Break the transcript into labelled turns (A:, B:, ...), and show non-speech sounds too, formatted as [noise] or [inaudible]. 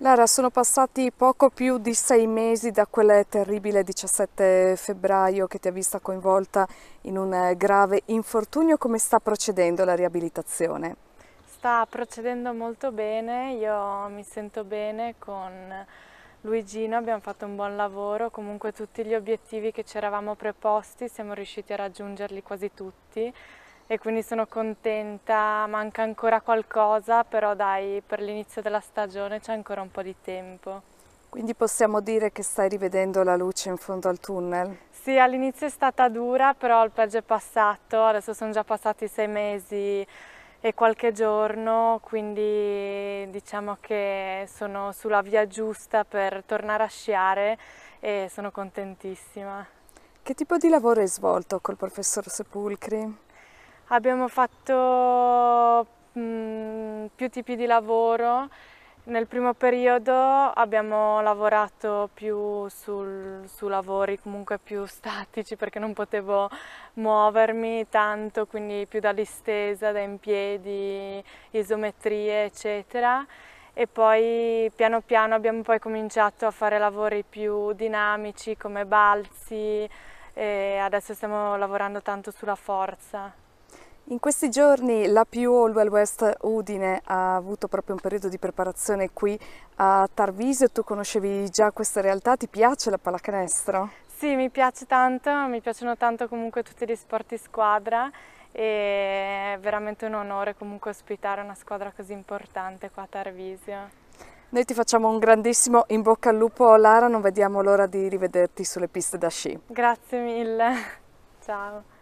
A: Lara, sono passati poco più di sei mesi da quel terribile 17 febbraio che ti ha vista coinvolta in un eh, grave infortunio. Come sta procedendo la riabilitazione?
B: Sta procedendo molto bene, io mi sento bene con Luigino, abbiamo fatto un buon lavoro, comunque tutti gli obiettivi che ci eravamo preposti siamo riusciti a raggiungerli quasi tutti e quindi sono contenta, manca ancora qualcosa, però dai, per l'inizio della stagione c'è ancora un po' di tempo.
A: Quindi possiamo dire che stai rivedendo la luce in fondo al tunnel?
B: Sì, all'inizio è stata dura, però il peggio è passato, adesso sono già passati sei mesi e qualche giorno, quindi diciamo che sono sulla via giusta per tornare a sciare e sono contentissima. Che tipo di lavoro
A: hai svolto col professor Sepulcri?
B: Abbiamo fatto mh, mm, più tipi di lavoro, nel primo periodo abbiamo lavorato più sul, su lavori comunque più statici perché non potevo muovermi tanto, quindi più da distesa, da in piedi, isometrie eccetera. E poi piano piano abbiamo poi cominciato a fare lavori più dinamici come balzi e adesso stiamo lavorando tanto sulla forza.
A: In questi giorni la più Allwell West Udine ha avuto proprio un periodo di preparazione qui a Tarvisio, tu conoscevi già questa realtà, ti piace la pallacanestro?
B: Sì, mi piace tanto, mi piacciono tanto comunque tutti gli sport di squadra e è veramente un onore comunque ospitare una squadra così importante qua a Tarvisio.
A: Noi ti facciamo un grandissimo in bocca al lupo Lara, non vediamo l'ora di rivederti sulle piste da sci.
B: Grazie mille, [laughs] ciao.